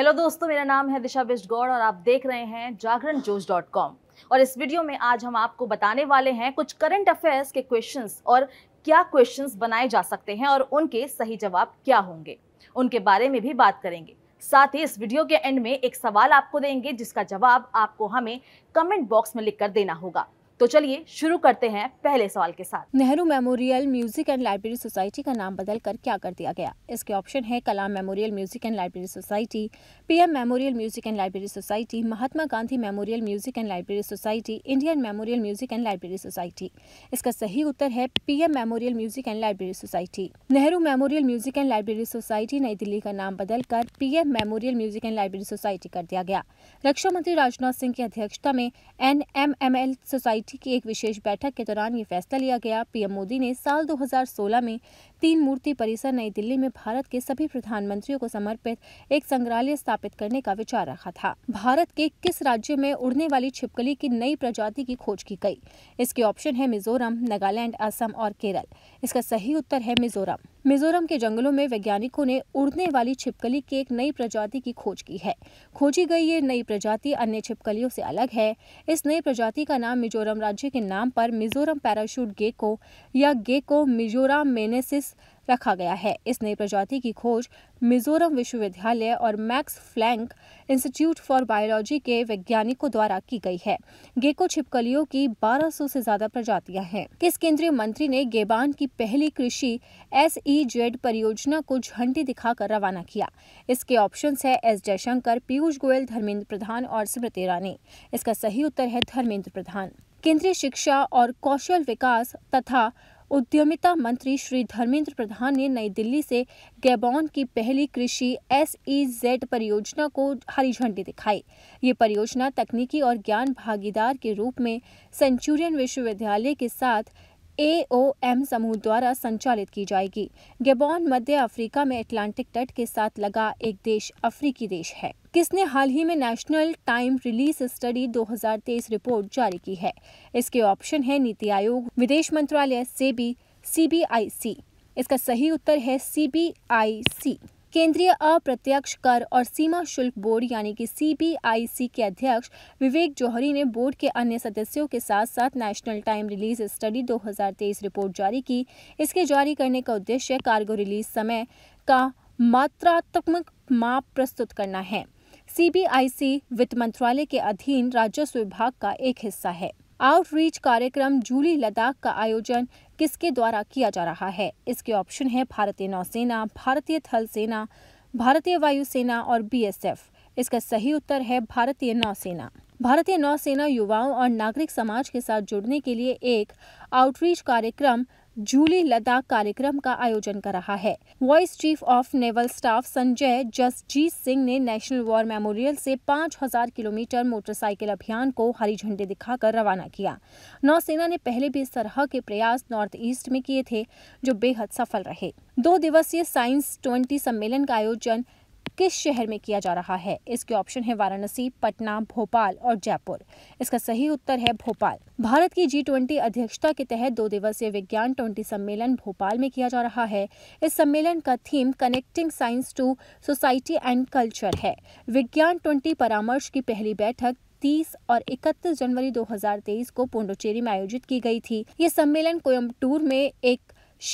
hello दोस्तों मेरा नाम है दिशा बिस्ट गौड़ और आप देख रहे हैं जागरण जोश डॉट कॉम और इस वीडियो में आज हम आपको बताने वाले हैं कुछ करंट अफेयर्स के क्वेश्चंस और क्या क्वेश्चंस बनाए जा सकते हैं और उनके सही जवाब क्या होंगे उनके बारे में भी बात करेंगे साथ ही इस वीडियो के एंड में एक सवाल आपको देंगे जिसका जवाब आपको हमें कमेंट बॉक्स में लिख कर देना होगा तो चलिए शुरू करते हैं पहले सवाल के साथ Nehru memorial music and library society का नाम बदल कर क्या कर दिया गया इसके ऑप्शन है Kalam memorial music and library society PM memorial music and library society Mahatma Gandhi memorial music and library society Indian memorial music and library society इसका सही उत्तर है PM memorial music and library society Nehru memorial music and library society New Delhi का नाम बदल कर PM memorial music and library society कर दिया गया रक्षा मंत्री राजनाथ सिंह की अध्यक्षता में एन सोसाइटी कमेटी की एक विशेष बैठक के दौरान ये फैसला लिया गया पीएम मोदी ने साल 2016 में तीन मूर्ति परिसर नई दिल्ली में भारत के सभी प्रधानमंत्रियों को समर्पित एक संग्रहालय स्थापित करने का विचार रखा था भारत के किस राज्य में उड़ने वाली छिपकली की नई प्रजाति की खोज की गई इसके ऑप्शन है मिजोरम नागालैंड असम और केरल इसका सही उत्तर है मिजोरम मिजोरम के जंगलों में वैज्ञानिकों ने उड़ने वाली छिपकली की एक नई प्रजाति की खोज की है खोजी गई ये नई प्रजाति अन्य छिपकलियों से अलग है इस नई प्रजाति का नाम मिजोरम राज्य के नाम पर मिजोरम पैराशूट गेको या गेको मिजोराम मेनेसिस रखा गया है इस नई प्रजाति की खोज मिजोरम विश्वविद्यालय और Max Planck institute for biology के वैज्ञानिकों द्वारा की गई है गेको छिपकलियों की 1200 से ज्यादा प्रजातियां हैं इस केंद्रीय मंत्री ने गेबान की पहली कृषि एस ई जेड परियोजना को झंडी दिखाकर रवाना किया इसके ऑप्शन है एस जयशंकर पीयूष गोयल धर्मेंद्र प्रधान और स्मृति ईरानी इसका सही उत्तर है धर्मेंद्र प्रधान केंद्रीय शिक्षा और कौशल विकास तथा उद्यमिता मंत्री श्री धर्मेंद्र प्रधान ने नई दिल्ली से गैबॉन की पहली कृषि एस ई जेड परियोजना को हरी झंडी दिखाई ये परियोजना तकनीकी और ज्ञान भागीदार के रूप में सेंचुरियन विश्वविद्यालय के साथ एओएम समूह द्वारा संचालित की जाएगी गेबॉन मध्य अफ्रीका में अटलांटिक तट के साथ लगा एक देश अफ्रीकी देश है किसने हाल ही में national time release study 2023 report जारी की है इसके ऑप्शन है नीति आयोग विदेश मंत्रालय सेबी सीबीआईसी इसका सही उत्तर है सीबीआईसी केंद्रीय अप्रत्यक्ष कर और सीमा शुल्क बोर्ड यानी कि सीबीआईसी के अध्यक्ष विवेक जौहरी ने बोर्ड के अन्य सदस्यों के साथ साथ national time release study 2023 report जारी की इसके जारी करने का उद्देश्य कार्गो रिलीज समय का मात्रात्मक माप प्रस्तुत करना है सीबीआईसी वित्त मंत्रालय के अधीन राजस्व विभाग का एक हिस्सा है आउटरीच कार्यक्रम जूली लद्दाख का आयोजन किसके द्वारा किया जा रहा है इसके ऑप्शन है भारतीय नौसेना भारतीय थल सेना भारतीय वायुसेना और बीएसएफ इसका सही उत्तर है भारतीय नौसेना भारतीय नौसेना युवाओं और नागरिक समाज के साथ जुड़ने के लिए एक आउटरीच कार्यक्रम जूली लद्दाख कार्यक्रम का आयोजन कर रहा है vice chief of naval staff Sanjay Jasjit Singh ने नेशनल वॉर मेमोरियल से 5000 किलोमीटर मोटरसाइकिल अभियान को हरी झंडी दिखाकर रवाना किया नौसेना ने पहले भी इस तरह के प्रयास नॉर्थ ईस्ट में किए थे जो बेहद सफल रहे दो दिवसीय साइंस ट्वेंटी सम्मेलन का आयोजन किस शहर में किया जा रहा है इसके ऑप्शन है वाराणसी पटना भोपाल और जयपुर इसका सही उत्तर है भोपाल भारत की जी ट्वेंटी अध्यक्षता के तहत दो दिवसीय विज्ञान ट्वेंटी सम्मेलन भोपाल में किया जा रहा है इस सम्मेलन का theme connecting science to society and culture है विज्ञान ट्वेंटी परामर्श की पहली बैठक 30 और 31 जनवरी 2023 को पोंडोचेरी में आयोजित की गई थी ये सम्मेलन कोयम्बटूर में एक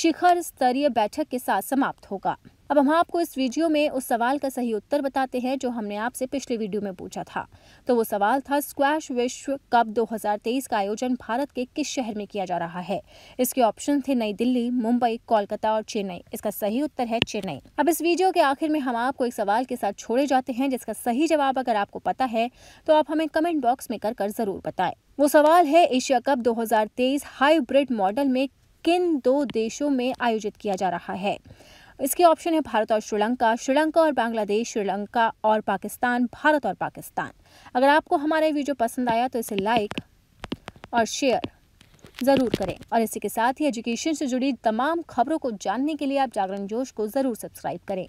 शिखर स्तरीय बैठक के साथ समाप्त होगा अब हम आपको इस वीडियो में उस सवाल का सही उत्तर बताते हैं जो हमने आपसे पिछले वीडियो में पूछा था तो वो सवाल था स्क्वैश विश्व कप 2023 का आयोजन भारत के किस शहर में किया जा रहा है इसके ऑप्शन थे नई दिल्ली मुंबई कोलकाता और चेन्नई इसका सही उत्तर है चेन्नई अब इस वीडियो के आखिर में हम आपको एक सवाल के साथ छोड़े जाते हैं जिसका सही जवाब अगर आपको पता है तो आप हमें कमेंट बॉक्स में कर कर जरूर बताए वो सवाल है एशिया कप दो हाइब्रिड मॉडल में किन दो देशों में आयोजित किया जा रहा है इसके ऑप्शन है भारत और श्रीलंका श्रीलंका और बांग्लादेश श्रीलंका और पाकिस्तान भारत और पाकिस्तान अगर आपको हमारा वीडियो पसंद आया तो इसे लाइक और शेयर ज़रूर करें और इसी के साथ ही एजुकेशन से जुड़ी तमाम खबरों को जानने के लिए आप जागरण जोश को ज़रूर सब्सक्राइब करें